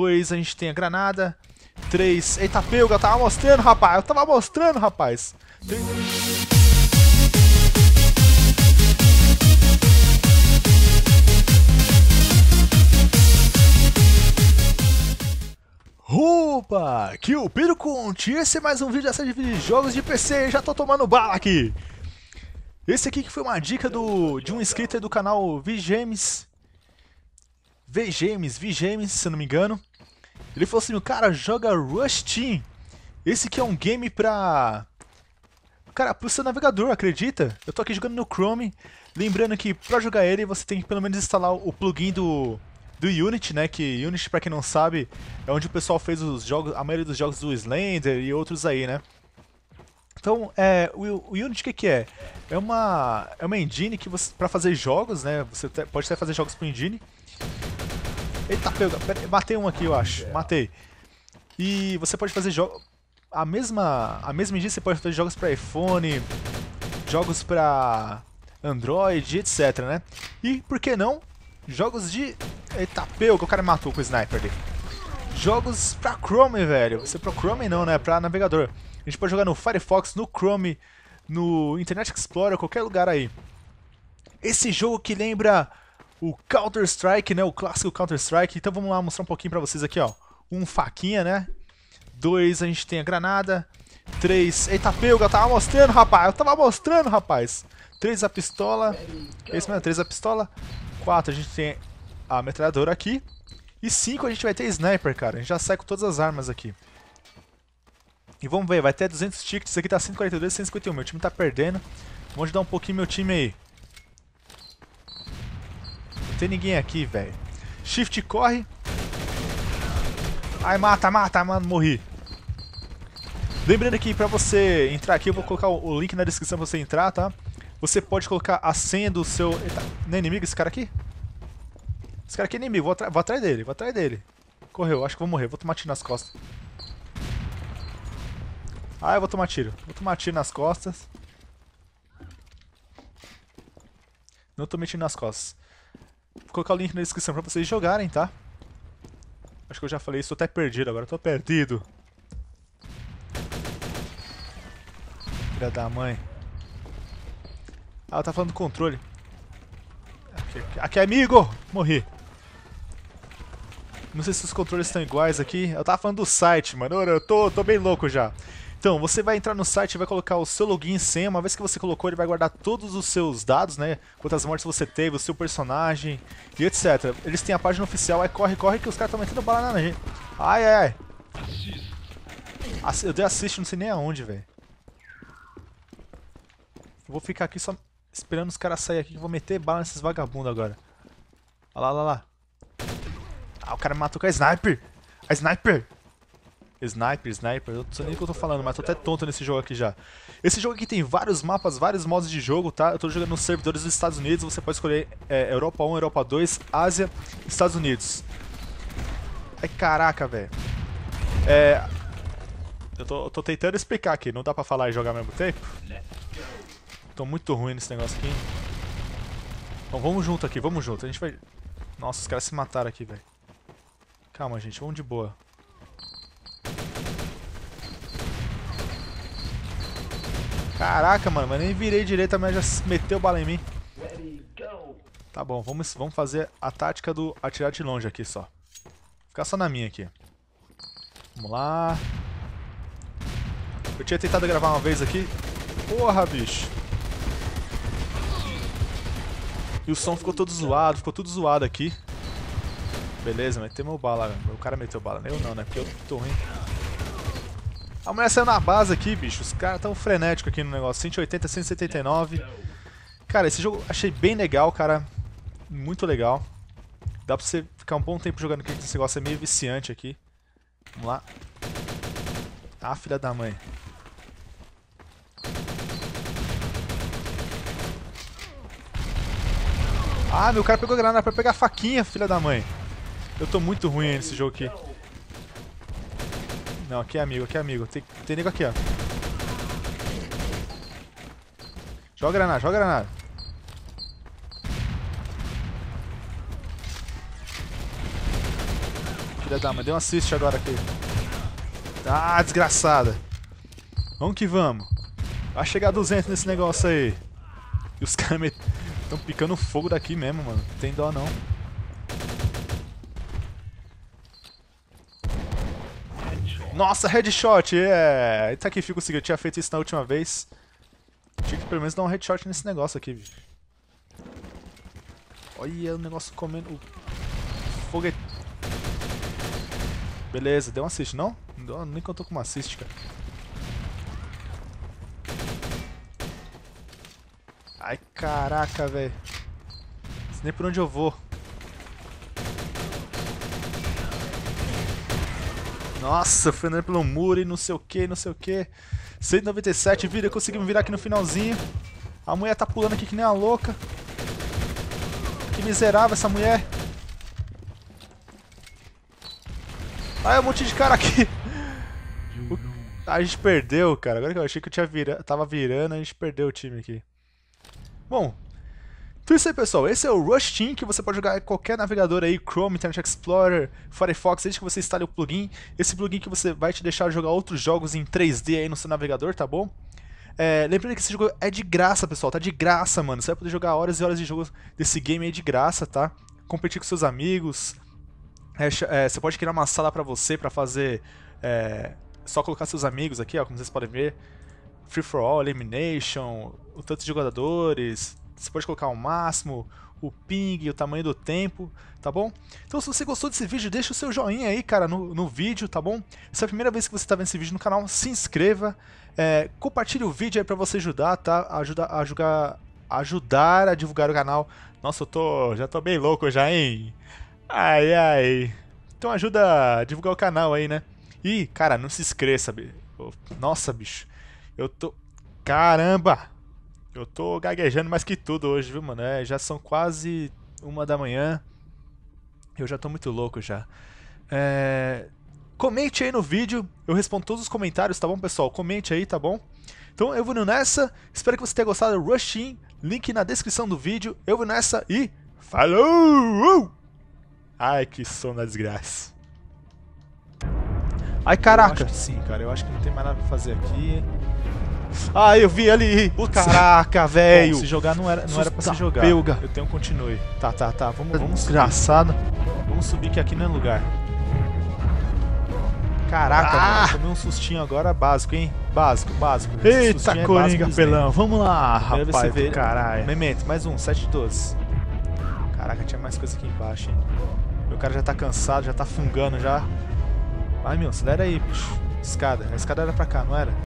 2 a gente tem a granada. 3. Eita, pega, eu tava mostrando, rapaz. Eu tava mostrando, rapaz. Opa, que o pedro Conte. Esse é mais um vídeo dessa de jogos de PC. Já tô tomando bala aqui. Esse aqui que foi uma dica do, de um inscrito do canal Vigemes, VGames, VGames, se eu não me engano. Ele falou assim, o cara, joga Rush Team. Esse que é um game pra... Cara, pro seu navegador, acredita? Eu tô aqui jogando no Chrome. Lembrando que pra jogar ele, você tem que pelo menos instalar o plugin do, do Unity, né? Que Unity, pra quem não sabe, é onde o pessoal fez os jogos, a maioria dos jogos do Slender e outros aí, né? Então, é, o, o Unity o que, que, é? É uma, é uma engine que você para fazer jogos, né? Você te, pode até fazer jogos pro engine. Eita, pega. Matei um aqui, eu acho. Matei. E você pode fazer jogos... A mesma, a mesma engine você pode fazer jogos para iPhone, jogos para Android, etc, né? E, por que não, jogos de... Eita, pega, o cara matou com o sniper ali. Jogos pra Chrome, velho. Você pro Chrome não, né? Pra navegador. A gente pode jogar no Firefox, no Chrome, no Internet Explorer, qualquer lugar aí. Esse jogo que lembra o Counter-Strike, né? O clássico Counter-Strike. Então vamos lá mostrar um pouquinho pra vocês aqui, ó. Um faquinha, né? Dois, a gente tem a granada. Três... Eita, pega, eu tava mostrando, rapaz! Eu tava mostrando, rapaz! Três a pistola. É isso mesmo, três a pistola. Quatro, a gente tem a metralhadora aqui. E cinco, a gente vai ter sniper, cara. A gente já sai com todas as armas aqui. E vamos ver, vai ter 200 tickets. Isso aqui tá 142, 151. Meu time tá perdendo. Vamos ajudar um pouquinho meu time aí. Tem ninguém aqui, velho. Shift corre. Ai, mata, mata, mano, morri. Lembrando que pra você entrar aqui, eu vou colocar o link na descrição pra você entrar, tá? Você pode colocar a senha do seu... Eita, não é inimigo esse cara aqui? Esse cara aqui é inimigo, vou, atra... vou atrás dele, vou atrás dele. Correu, acho que vou morrer, vou tomar tiro nas costas. Ah, eu vou tomar tiro. Vou tomar tiro nas costas. Não tô metendo nas costas. Vou colocar o link na descrição pra vocês jogarem, tá? Acho que eu já falei isso, tô até perdido agora, tô perdido. Filha da mãe. Ah, ela tá falando controle. Aqui, aqui, aqui, amigo! Morri. Não sei se os controles estão iguais aqui. Eu tava falando do site, mano. Eu tô, tô bem louco já. Então, você vai entrar no site, vai colocar o seu login e senha. Uma vez que você colocou, ele vai guardar todos os seus dados, né? Quantas mortes você teve, o seu personagem e etc. Eles têm a página oficial, aí corre, corre que os caras estão metendo bala na gente. Ai, ai, ai. Eu dei assist, não sei nem aonde, velho. Vou ficar aqui só esperando os caras saírem aqui que eu vou meter bala nesses vagabundos agora. Olha lá, olha lá. Ah, o cara matou com a sniper. A sniper. Sniper, Sniper, eu não sei nem o que eu tô falando, mas tô até tonto nesse jogo aqui já. Esse jogo aqui tem vários mapas, vários modos de jogo, tá? Eu tô jogando nos servidores dos Estados Unidos, você pode escolher é, Europa 1, Europa 2, Ásia, Estados Unidos. Ai, caraca, velho. É... Eu tô, tô tentando explicar aqui, não dá pra falar e jogar ao mesmo tempo? Tô muito ruim nesse negócio aqui. Bom, então, vamos junto aqui, vamos junto. A gente vai... Nossa, os caras se mataram aqui, velho. Calma, gente, vamos de boa. Caraca, mano, mas nem virei direito, mas já meteu bala em mim. Tá bom, vamos, vamos fazer a tática do atirar de longe aqui só. Ficar só na minha aqui. Vamos lá. Eu tinha tentado gravar uma vez aqui. Porra, bicho. E o som ficou todo zoado, ficou tudo zoado aqui. Beleza, meteu meu bala. O cara meteu bala, eu não, né? Porque eu tô ruim. A mulher saiu na base aqui, bicho. Os caras tão frenéticos aqui no negócio. 180, 179. Cara, esse jogo achei bem legal, cara. Muito legal. Dá pra você ficar um bom tempo jogando aqui. Esse negócio é meio viciante aqui. Vamos lá. Ah, filha da mãe. Ah, meu cara pegou a granada pra pegar a faquinha, filha da mãe. Eu tô muito ruim nesse jogo aqui. Não, aqui é amigo, aqui é amigo. Tem, tem nego aqui, ó. Joga granada, joga granada. Filha da mãe, deu um assist agora aqui. Ah, desgraçada. Vamos que vamos. Vai chegar a 200 nesse negócio aí. E os caras estão picando fogo daqui mesmo, mano. Não tem dó não. Nossa, headshot! É! que aqui fica seguinte, eu tinha feito isso na última vez. Tinha que pelo menos dar um headshot nesse negócio aqui, bicho. Olha o negócio comendo... O foguete... Beleza, deu um assist, não? não nem contou com uma assist, cara. Ai, caraca, velho. Sei nem por onde eu vou. Nossa, fui andando pelo muro e não sei o que, não sei o que. 197 vida, conseguimos virar aqui no finalzinho. A mulher tá pulando aqui que nem uma louca. Que miserável essa mulher. Ai, é um monte de cara aqui. O... A gente perdeu, cara. Agora que eu achei que eu tinha vira... tava virando, a gente perdeu o time aqui. Bom, então é isso aí, pessoal. Esse é o Rush Team, que você pode jogar em qualquer navegador aí, Chrome, Internet Explorer, Firefox, desde que você instale o plugin. Esse plugin que você vai te deixar jogar outros jogos em 3D aí no seu navegador, tá bom? É, lembrando que esse jogo é de graça, pessoal, tá de graça, mano. Você vai poder jogar horas e horas de jogos desse game aí de graça, tá? Competir com seus amigos. É, é, você pode criar uma sala pra você, pra fazer... É, só colocar seus amigos aqui, ó, como vocês podem ver. Free for All, Elimination, o tanto de jogadores, você pode colocar o máximo, o ping, o tamanho do tempo, tá bom? Então se você gostou desse vídeo, deixa o seu joinha aí, cara, no, no vídeo, tá bom? Se é a primeira vez que você está vendo esse vídeo no canal, se inscreva, é, compartilhe o vídeo aí para você ajudar, tá? Ajuda, ajudar, ajudar a divulgar o canal. Nossa, eu tô, já tô bem louco já, hein? Ai, ai. Então ajuda a divulgar o canal aí, né? E, cara, não se esqueça, nossa, bicho, eu tô... Caramba! Eu tô gaguejando mais que tudo hoje, viu, mano? É, já são quase uma da manhã. Eu já tô muito louco já. É... Comente aí no vídeo. Eu respondo todos os comentários, tá bom, pessoal? Comente aí, tá bom? Então eu vou nessa. Espero que você tenha gostado do Rush In. Link na descrição do vídeo. Eu vou nessa e... Falou! Uh! Ai, que som da desgraça. Ai, caraca! sim, cara. Eu acho que não tem mais nada pra fazer aqui. Ah, eu vi ali. O caraca, velho. Se jogar não era, não era pra se jogar. Belga. Eu tenho um continue. Tá, tá, tá. Vamos, vamos Desgraçado. Subir. Vamos subir que aqui não é lugar. Caraca, ah! mano, tomei um sustinho agora básico, hein? Básico, básico. Eita, é coringa, pelão. Vamos lá, rapaz ver... caralho. Memento, mais um, 7 12. Caraca, tinha mais coisa aqui embaixo, hein? Meu cara já tá cansado, já tá fungando já. Vai meu, acelera aí, bicho. Escada. A escada era pra cá, não era?